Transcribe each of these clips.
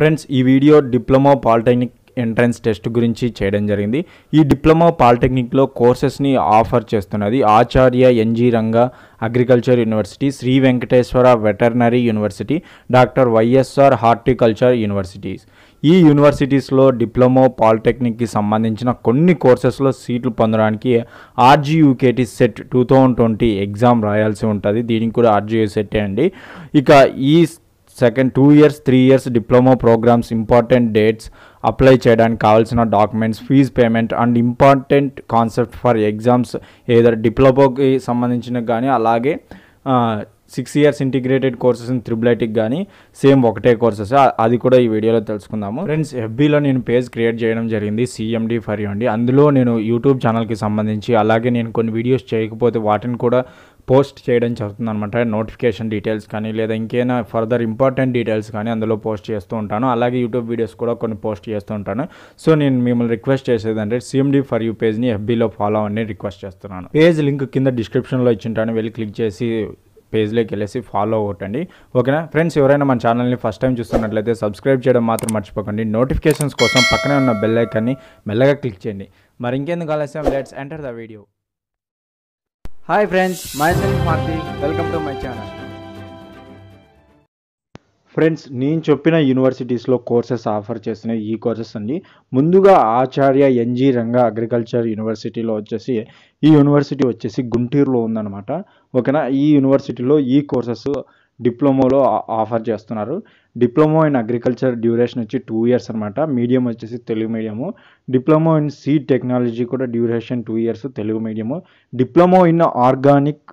Friends ఈ video diploma polytechnic entrance test గురించి చేయడం జరిగింది ఈ డిప్లొమా పాలిటెక్నిక్లో కోర్సెస్ని ఆఫర్ చేస్తున్నది Acharya NG Ranga agriculture university Shri Venkateswara veterinary university doctor YSR horticulture universities ఈ యూనివర్సిటీస్లో డిప్లొమా పాలిటెక్నిక్కి సంబంధించిన కొన్ని కోర్సెస్లో సీట్లు పొందడానికి RGUKT CET two thousand twenty exam రాయాల్సి ఉంటుంది దీనికి కూడా ఆర్జీయూ సెట్ అండి ఇక ఈ second two years three years diploma programmes important dates apply చేయడానికి కావాల్సిన documents fee payment and important concept for exams ఏదో డిప్లొమాకి సంబంధించిన కానీ అలాగే six years integrated courses in triple కానీ సేమ్ ఒకటే కోర్సెస్ అది కూడా ఈ వీడియోలో తెలుసుకుందాము ఫ్రెండ్స్ ఎఫ్బీలో నేను పేజ్ క్రియేట్ చేయడం జరిగింది సిఎండి ఫర్ అండి అందులో నేను యూట్యూబ్ ఛానల్కి సంబంధించి అలాగే నేను కొన్ని వీడియోస్ చేయకపోతే వాటిని కూడా పోస్ట్ చేయడం జరుగుతుంది అనమాట నోటిఫికేషన్ డీటెయిల్స్ కానీ లేదా ఇంకేమైనా ఫర్దర్ ఇంపార్టెంట్ డీటెయిల్స్ కానీ అందులో పోస్ట్ చేస్తూ ఉంటాను అలాగే యూట్యూబ్ వీడియోస్ కూడా కొన్ని పోస్ట్ చేస్తూ ఉంటాను సో నేను మిమ్మల్ని రిక్వెస్ట్ చేసేదంటే సిఎండి ఫర్ యూ పేజ్ని ఎఫ్బీలో ఫాలో అని రిక్వెస్ట్ చేస్తున్నాను పేజ్ లింక్ కింద డిస్క్రిప్షన్లో ఇచ్చింటాను వెళ్ళి క్లిక్ చేసి పేజ్లోకి వెళ్ళేసి ఫాలో అవ్వటండి ఓకేనా ఫ్రెండ్స్ ఎవరైనా మన ఛానల్ని ఫస్ట్ టైం చూస్తున్నట్లయితే సబ్స్క్రైబ్ చేయడం మాత్రం మర్చిపోకండి నోటిఫికేషన్స్ కోసం పక్కనే ఉన్న బెల్ ఐకాన్ని మెల్లగా క్లిక్ చేయండి మరి ఇంకెందుకు ఆలస్యం let's enter the video hi friends myself welcome to my channel friends నేను చెప్పిన యూనివర్సిటీస్లో కోర్సెస్ ఆఫర్ చేసిన ఈ కోర్సెస్ అండి ముందుగా ఆచార్య ఎన్జి రంగ అగ్రికల్చర్ యూనివర్సిటీలో వచ్చేసి ఈ యూనివర్సిటీ వచ్చేసి గుంటూరులో ఉందన్నమాట ఓకేనా ఈ యూనివర్సిటీలో ఈ కోర్సెస్ డిప్లొమాలో ఆఫర్ చేస్తున్నారు డిప్లొమా ఇన్ అగ్రికల్చర్ డ్యూరేషన్ వచ్చి టూ ఇయర్స్ అనమాట మీడియం వచ్చేసి Telugu medium diploma in seed technology కూడా duration two years Telugu medium diploma in organic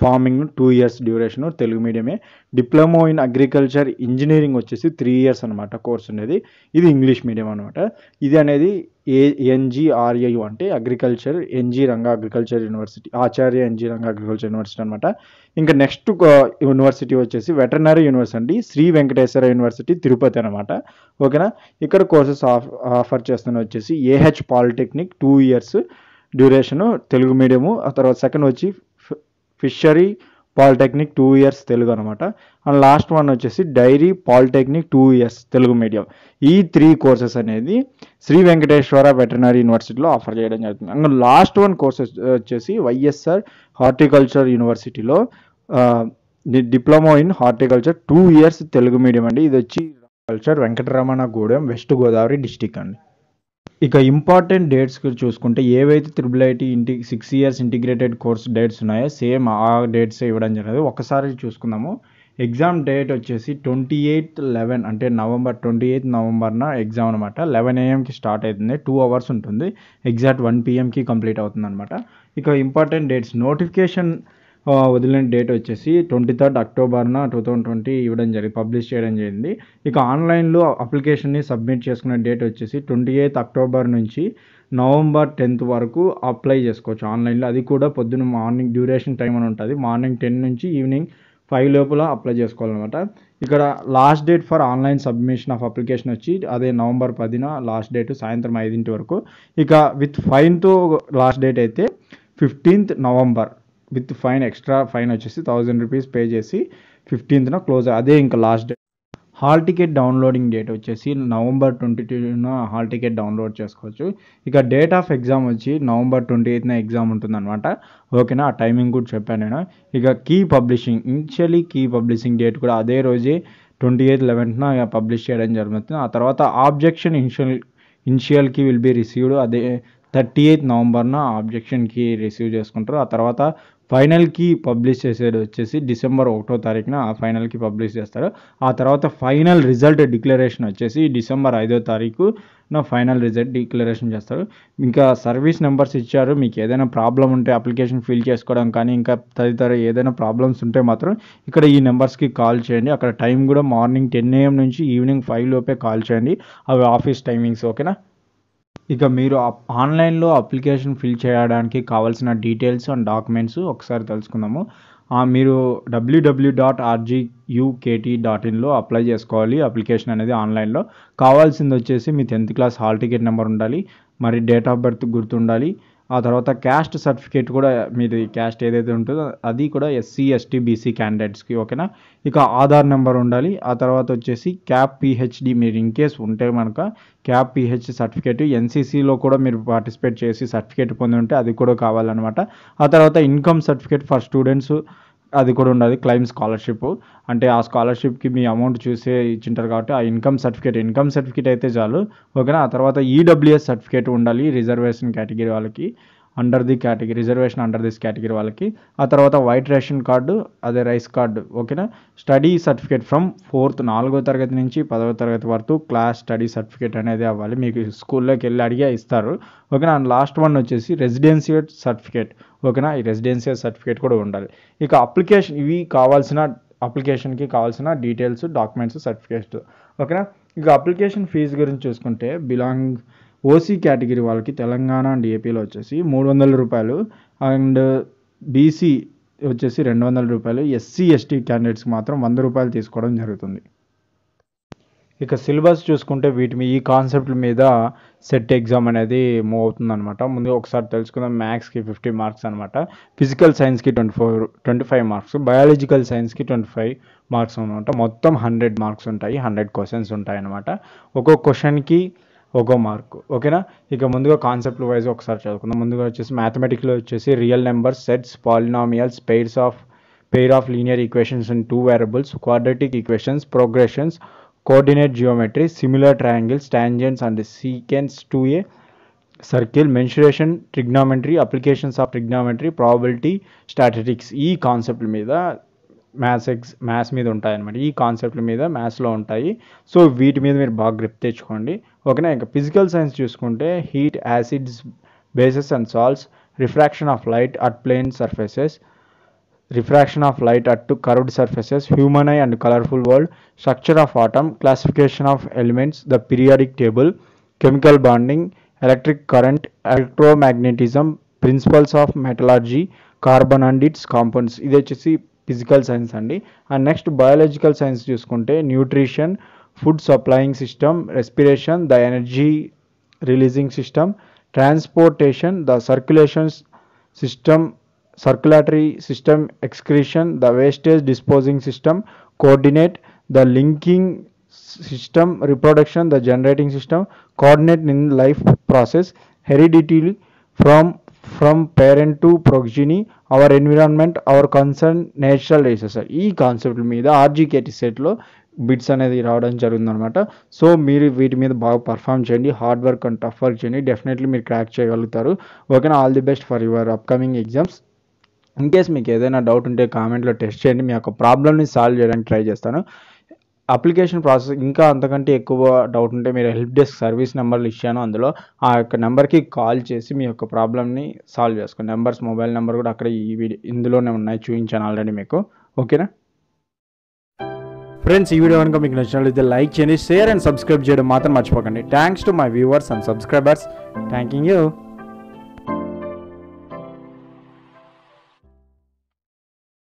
farming two years duration Telugu మీడియమే డిప్లొమో ఇన్ అగ్రికల్చర్ ఇంజనీరింగ్ వచ్చేసి త్రీ ఇయర్స్ అనమాట course ఉండేది ఇది ఇంగ్లీష్ మీడియం అనమాట ఇది అనేది ఏ ఎన్జిఆర్ఏయు అంటే agriculture NG Ranga agriculture university Acharya NG Ranga agriculture university అనమాట ఇంకా నెక్స్ట్ యూనివర్సిటీ వచ్చేసి veterinary university Shri Venkateswara university Tirupati అనమాట ఓకేనా ఇక్కడ కోర్సెస్ ఆఫర్ చేస్తున్న వచ్చేసి AH polytechnic two years duration Telugu medium ఆ తర్వాత సెకండ్ వచ్చి fishery polytechnic two years Telugu అనమాట అండ్ లాస్ట్ వన్ వచ్చేసి dairy polytechnic two years Telugu medium ఈ త్రీ కోర్సెస్ అనేది శ్రీ వెంకటేశ్వర వెటర్నరీ యూనివర్సిటీలో ఆఫర్ చేయడం జరుగుతుంది అండ్ లాస్ట్ వన్ కోర్సెస్ వచ్చేసి వైఎస్ఆర్ హార్టికల్చర్ యూనివర్సిటీలో diploma in horticulture two years Telugu medium అండి ఇది వచ్చి culture Venkataramana Gudem west Godavari district అండి ఇక ఇంపార్టెంట్ డేట్స్ చూసుకుంటే ఏవైతే త్రిబుల్ ఐటీ ఇంటి six years integrated course dates ఉన్నాయో సేమ్ ఆ డేట్స్ ఇవ్వడం జరిగింది ఒకసారి చూసుకుందాము ఎగ్జామ్ డేట్ వచ్చేసి ట్వంటీ ఎయిత్ లెవెన్ అంటే నవంబర్ ట్వంటీ ఎయిత్ నవంబర్న ఎగ్జామ్ అనమాట లెవెన్ ఏఎంకి స్టార్ట్ అవుతుంది టూ అవర్స్ ఉంటుంది ఎగ్జాక్ట్ వన్ పిఎంకి కంప్లీట్ అవుతుంది అనమాట ఇక ఇంపార్టెంట్ డేట్స్ నోటిఫికేషన్ వదిలిన డేట్ వచ్చేసి ట్వంటీ థర్డ్ అక్టోబర్న టూ థౌజండ్ ట్వంటీ ఇవ్వడం జరిగింది పబ్లిష్ చేయడం జరిగింది ఇక ఆన్లైన్లో అప్లికేషన్ని సబ్మిట్ చేసుకునే డేట్ వచ్చేసి ట్వంటీ ఎయిత్ అక్టోబర్ నుంచి నవంబర్ టెన్త్ వరకు అప్లై చేసుకోవచ్చు ఆన్లైన్లో అది కూడా పొద్దున్న మార్నింగ్ డ్యూరేషన్ టైం అని ఉంటుంది మార్నింగ్ టెన్ నుంచి ఈవినింగ్ ఫైవ్ లోపల అప్లై చేసుకోవాలన్నమాట ఇక్కడ last date for online submission of application వచ్చి అదే నవంబర్ పదిన లాస్ట్ డేట్ సాయంత్రం ఐదింటి వరకు ఇక విత్ ఫైన్తో లాస్ట్ డేట్ అయితే fifteenth November with fine extra fine వచ్చేసి థౌజండ్ రూపీస్ పే చేసి ఫిఫ్టీన్త్న క్లోజ్ అదే ఇంకా last date hall ticket downloading date వచ్చేసి నవంబర్ ట్వంటీ టూన హాల్ టికెట్ డౌన్లోడ్ చేసుకోవచ్చు ఇక డేట్ ఆఫ్ ఎగ్జామ్ వచ్చి నవంబర్ ట్వంటీ ఎయిత్న ఎగ్జామ్ ఉంటుందన్నమాట ఓకేనా ఆ టైమింగ్ కూడా చెప్పాను నేను ఇక key publishing initially key publishing date కూడా అదే రోజే ట్వంటీ ఎయిత్ లెవెన్త్న పబ్లిష్ చేయడం జరుగుతుంది ఆ తర్వాత objection initial initial key will be received అదే థర్టీ ఎయిత్ నవంబర్న ఆబ్జెక్షన్కి రిసీవ్ చేసుకుంటారు ఆ తర్వాత ఫైనల్కి పబ్లిష్ చేసేది వచ్చేసి డిసెంబర్ ఒకటో తారీఖున ఆ ఫైనల్కి పబ్లిష్ చేస్తారు ఆ తర్వాత ఫైనల్ రిజల్ట్ డిక్లరేషన్ వచ్చేసి డిసెంబర్ ఐదో తారీఖు నా ఫైనల్ రిజల్ట్ డిక్లరేషన్ చేస్తారు ఇంకా సర్వీస్ నెంబర్స్ ఇచ్చారు మీకు ఏదైనా ప్రాబ్లం ఉంటే అప్లికేషన్ ఫిల్ చేసుకోవడం కానీ ఇంకా తదితర ఏదైనా ప్రాబ్లమ్స్ ఉంటే మాత్రం ఇక్కడ ఈ నెంబర్స్కి కాల్ చేయండి అక్కడ టైం కూడా మార్నింగ్ టెన్ ఏఎం నుంచి ఈవినింగ్ ఫైవ్ లోపే కాల్ చేయండి అవి ఆఫీస్ టైమింగ్స్ ఓకేనా ఇక మీరు ఆన్లైన్లో అప్లికేషన్ ఫిల్ చేయడానికి కావాల్సిన డీటెయిల్స్ అండ్ డాక్యుమెంట్స్ ఒకసారి తెలుసుకుందాము మీరు WWW dot RG UKT dot ఇన్లో అప్లై చేసుకోవాలి అప్లికేషన్ అనేది ఆన్లైన్లో కావాల్సింది వచ్చేసి మీ tenth class hall ticket number ఉండాలి మరి డేట్ ఆఫ్ బర్త్ గుర్తుండాలి ఆ తర్వాత క్యాస్ట్ సర్టిఫికేట్ కూడా మీది క్యాస్ట్ ఏదైతే ఉంటుందో అది కూడా ఎస్సీ ఎస్టీ బీసీ క్యాండిడేట్స్కి ఓకేనా ఇక ఆధార్ నెంబర్ ఉండాలి ఆ తర్వాత వచ్చేసి క్యాప్ పిహెచ్డి మీరు ఇన్ కేస్ ఉంటే కనుక క్యాప్ పిహెచ్డి సర్టిఫికేట్ ఎన్సీసీలో కూడా మీరు పార్టిసిపేట్ చేసి సర్టిఫికేట్ పొంది ఉంటే అది కూడా కావాలన్నమాట ఆ తర్వాత ఇన్కమ్ సర్టిఫికేట్ ఫర్ స్టూడెంట్స్ అది కూడా ఉండదు క్లైమ్ స్కాలర్షిప్ అంటే ఆ స్కాలర్షిప్కి మీ అమౌంట్ చూసే ఇచ్చింటారు కాబట్టి ఆ ఇన్కమ్ సర్టిఫికేట్ ఇన్కమ్ సర్టిఫికేట్ అయితే చాలు ఓకేనా ఆ తర్వాత ఈడబ్ల్యూఎస్ e సర్టిఫికేట్ ఉండాలి రిజర్వేషన్ కేటగిరీ వాళ్ళకి under the category reservation under this category వాళ్ళకి ఆ తర్వాత వైట్ రేషన్ కార్డు అదే రైస్ కార్డు ఓకేనా స్టడీ సర్టిఫికేట్ ఫ్రమ్ ఫోర్త్ నాలుగో తరగతి నుంచి పదవ తరగతి వరకు క్లాస్ స్టడీ సర్టిఫికేట్ అనేది అవ్వాలి మీకు స్కూల్లోకి వెళ్ళి అడిగే ఇస్తారు ఓకేనా అండ్ లాస్ట్ వన్ వచ్చేసి రెసిడెన్షియల్ సర్టిఫికేట్ ఓకేనా ఈ రెసిడెన్షియల్ సర్టిఫికేట్ కూడా ఉండాలి ఇక అప్లికేషన్ ఇవి కావాల్సిన అప్లికేషన్కి కావాల్సిన డీటెయిల్స్ డాక్యుమెంట్స్ సర్టిఫికేట్స్ ఓకేనా ఇక అప్లికేషన్ ఫీజు గురించి చూసుకుంటే బిలాంగ్ ఓసీ కేటగిరీ వాళ్ళకి తెలంగాణ అండ్ ఏపీలో వచ్చేసి మూడు వందల రూపాయలు అండ్ బీసీ వచ్చేసి రెండు వందల రూపాయలు ఎస్సీ ఎస్టీ క్యాండిడేట్స్కి మాత్రం వంద రూపాయలు తీసుకోవడం జరుగుతుంది ఇక సిలబస్ చూసుకుంటే వీటి మీ ఈ కాన్సెప్ట్ మీద సెట్ ఎగ్జామ్ అనేది మూవ్ అవుతుందనమాట ముందు ఒకసారి తెలుసుకుందాం మ్యాథ్స్కి ఫిఫ్టీ మార్క్స్ అనమాట ఫిజికల్ సైన్స్కి twenty four twenty five marks biological సైన్స్కి ట్వంటీ ఫైవ్ మార్క్స్ అనమాట మొత్తం హండ్రెడ్ మార్క్స్ ఉంటాయి హండ్రెడ్ క్వశ్చన్స్ ఉంటాయి అనమాట ఒక్కొక్క క్వశ్చన్కి ఒక్కో మార్క్ ఓకేనా ఇక ముందుగా కాన్సెప్ట్ వైజ్ ఒకసారి చదువుకుందాం ముందుగా వచ్చేసి మ్యాథమెటిక్స్లో వచ్చేసి real numbers sets polynomials pairs of pair of linear equations and two variables quadratic equations progressions coordinate geometry similar triangles tangents and secants to a circle mensuration trigonometry applications of trigonometry probability statistics ఈ కాన్సెప్ట్ల మీద maths X maths మీద ఉంటాయి అనమాట ఈ కాన్సెప్ట్ల మీద మ్యాథ్స్లో ఉంటాయి సో వీటి మీద మీరు బాగా గ్రిప్ తెచ్చుకోండి ఓకేనా ఇంకా ఫిజికల్ సైన్స్ చూసుకుంటే heat acids bases and salts refraction of light at plane surfaces refraction of light at curved surfaces human eye and colourful world structure of atom classification of elements the periodic table chemical bonding electric current electromagnetism principles of metallurgy carbon and its compounds ఇది వచ్చేసి physical science అండి and next biological science చూసుకుంటే nutrition food supplying system, respiration, the energy releasing system, transportation, the circulation system, circulatory system, excretion, the wastage disposing system, coordinate, the linking system, reproduction, the generating system, coordinate in life process, hereditary from from parent to progeny our concern, natural resources. E concept me the మీద set lo. Bits అనేది రావడం జరుగుతుంది అనమాట so మీరు వీటి మీద బాగా perform చేయండి hard work and tough work చేయండి డెఫినెట్లీ మీరు క్రాక్ చేయగలుగుతారు ఓకేనా all the best for your upcoming exams in case మీకు ఏదైనా డౌట్ ఉంటే కామెంట్లో టెస్ట్ చేయండి మీ యొక్క ప్రాబ్లమ్ని సాల్వ్ చేయడానికి ట్రై చేస్తాను అప్లికేషన్ ప్రాసెస్ ఇంకా అంతకంటే ఎక్కువ డౌట్ ఉంటే మీరు హెల్ప్ డెస్క్ సర్వీస్ నెంబర్లు ఇచ్చాను అందులో ఆ యొక్క నెంబర్కి కాల్ చేసి మీ యొక్క ప్రాబ్లమ్ని సాల్వ్ చేసుకోండి నెంబర్స్ మొబైల్ నెంబర్ కూడా అక్కడ ఈ వీడియో ఇందులోనే ఉన్నాయి చూపించాను ఆల్రెడీ మీకు ఓకేనా ఫ్రెండ్స్ ఈ వీడియో కనుక మీకు నచ్చినట్లయితే లైక్ చేయండి షేర్ అండ్ సబ్స్క్రైబ్ చేయడం మాత్రం మర్చిపోకండి thanks to my viewers and subscribers thank you